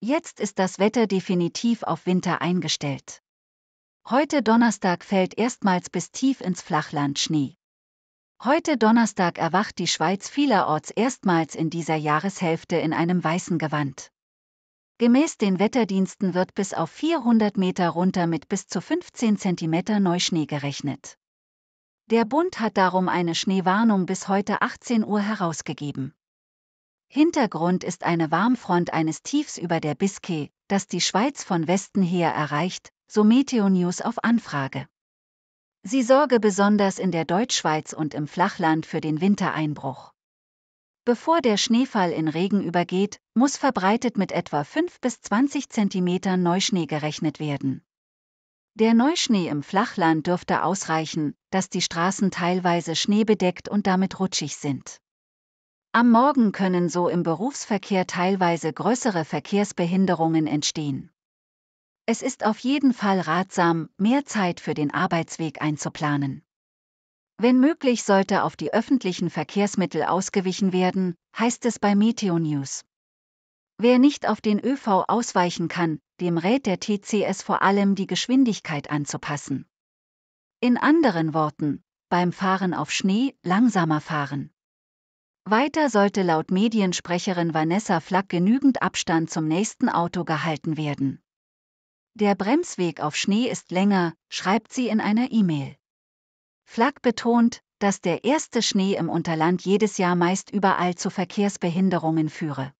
Jetzt ist das Wetter definitiv auf Winter eingestellt. Heute Donnerstag fällt erstmals bis tief ins Flachland Schnee. Heute Donnerstag erwacht die Schweiz vielerorts erstmals in dieser Jahreshälfte in einem weißen Gewand. Gemäß den Wetterdiensten wird bis auf 400 Meter runter mit bis zu 15 cm Neuschnee gerechnet. Der Bund hat darum eine Schneewarnung bis heute 18 Uhr herausgegeben. Hintergrund ist eine Warmfront eines Tiefs über der Biscay, das die Schweiz von Westen her erreicht, so Meteonews auf Anfrage. Sie sorge besonders in der Deutschschweiz und im Flachland für den Wintereinbruch. Bevor der Schneefall in Regen übergeht, muss verbreitet mit etwa 5 bis 20 cm Neuschnee gerechnet werden. Der Neuschnee im Flachland dürfte ausreichen, dass die Straßen teilweise schneebedeckt und damit rutschig sind. Am Morgen können so im Berufsverkehr teilweise größere Verkehrsbehinderungen entstehen. Es ist auf jeden Fall ratsam, mehr Zeit für den Arbeitsweg einzuplanen. Wenn möglich sollte auf die öffentlichen Verkehrsmittel ausgewichen werden, heißt es bei Meteo News. Wer nicht auf den ÖV ausweichen kann, dem rät der TCS vor allem die Geschwindigkeit anzupassen. In anderen Worten, beim Fahren auf Schnee langsamer fahren. Weiter sollte laut Mediensprecherin Vanessa Flack genügend Abstand zum nächsten Auto gehalten werden. Der Bremsweg auf Schnee ist länger, schreibt sie in einer E-Mail. Flack betont, dass der erste Schnee im Unterland jedes Jahr meist überall zu Verkehrsbehinderungen führe.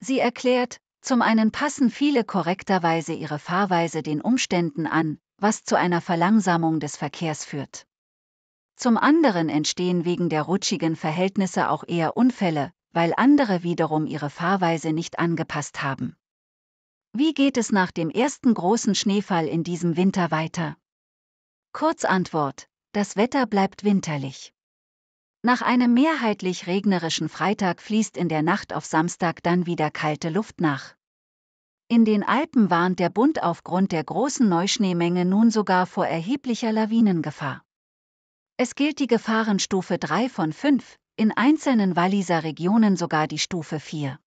Sie erklärt, zum einen passen viele korrekterweise ihre Fahrweise den Umständen an, was zu einer Verlangsamung des Verkehrs führt. Zum anderen entstehen wegen der rutschigen Verhältnisse auch eher Unfälle, weil andere wiederum ihre Fahrweise nicht angepasst haben. Wie geht es nach dem ersten großen Schneefall in diesem Winter weiter? Kurzantwort, das Wetter bleibt winterlich. Nach einem mehrheitlich regnerischen Freitag fließt in der Nacht auf Samstag dann wieder kalte Luft nach. In den Alpen warnt der Bund aufgrund der großen Neuschneemenge nun sogar vor erheblicher Lawinengefahr. Es gilt die Gefahrenstufe 3 von 5, in einzelnen Walliser Regionen sogar die Stufe 4.